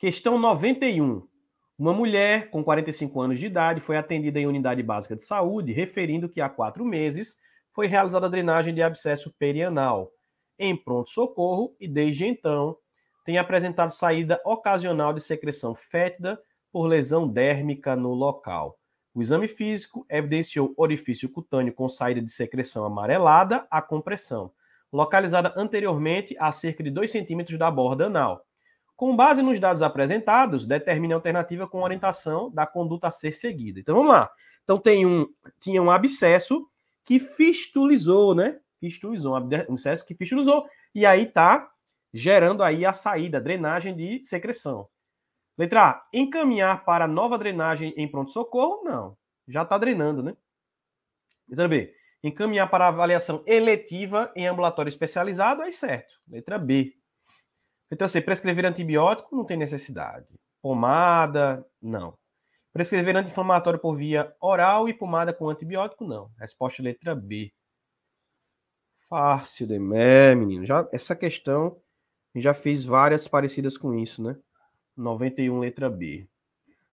Questão 91. Uma mulher com 45 anos de idade foi atendida em unidade básica de saúde, referindo que há quatro meses foi realizada a drenagem de abscesso perianal em pronto-socorro e desde então tem apresentado saída ocasional de secreção fétida por lesão dérmica no local. O exame físico evidenciou orifício cutâneo com saída de secreção amarelada à compressão, localizada anteriormente a cerca de 2 centímetros da borda anal. Com base nos dados apresentados, determine a alternativa com orientação da conduta a ser seguida. Então vamos lá. Então tem um, tinha um abscesso que fistulizou, né? Fistulizou, um abscesso que fistulizou, e aí tá gerando aí a saída, a drenagem de secreção. Letra A, encaminhar para nova drenagem em pronto-socorro? Não, já está drenando, né? Letra B, encaminhar para avaliação eletiva em ambulatório especializado? Aí certo. Letra B, então, assim, prescrever antibiótico não tem necessidade. Pomada, não. Prescrever anti-inflamatório por via oral e pomada com antibiótico, não. Resposta letra B. Fácil, Demé, menino. Já, essa questão, já fiz várias parecidas com isso, né? 91, letra B.